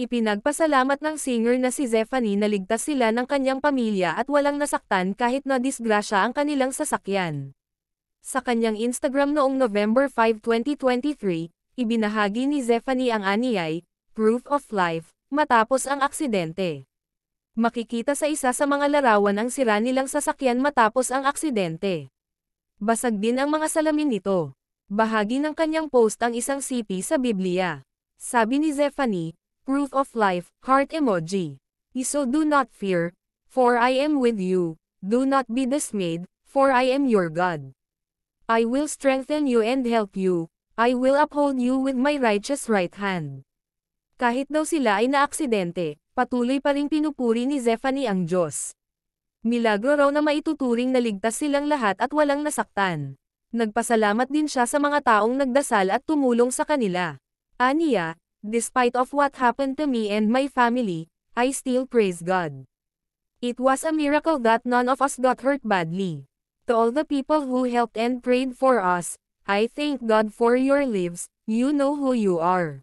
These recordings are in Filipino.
Ipinagpasalamat ng singer na si Zephanie na ligtas sila ng kanyang pamilya at walang nasaktan kahit na disgrasya ang kanilang sasakyan. Sa kanyang Instagram noong November 5, 2023, ibinahagi ni Zephanie ang aniyay, proof of life, matapos ang aksidente. Makikita sa isa sa mga larawan ang sira nilang sasakyan matapos ang aksidente. Basag din ang mga salamin nito. Bahagi ng kanyang post ang isang sipi sa Biblia. Sabi ni Zephanie, proof of life, heart emoji. So do not fear, for I am with you. Do not be dismayed, for I am your God. I will strengthen you and help you. I will uphold you with my righteous right hand. Kahit daw sila ay naaksidente, patuloy pa rin pinupuri ni Zephanie ang Diyos. Milagro raw na maituturing na ligtas silang lahat at walang nasaktan. Nagpasalamat din siya sa mga taong nagdasal at tumulong sa kanila. Aniya, Despite of what happened to me and my family, I still praise God. It was a miracle that none of us got hurt badly. To all the people who helped and prayed for us, I thank God for your lives, you know who you are.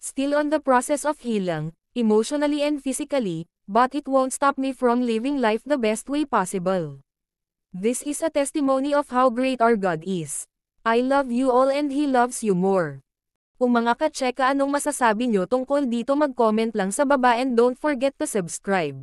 Still on the process of healing, emotionally and physically, but it won't stop me from living life the best way possible. This is a testimony of how great our God is. I love you all and He loves you more. Kung mga ka katseka anong masasabi nyo tungkol dito mag-comment lang sa baba and don't forget to subscribe.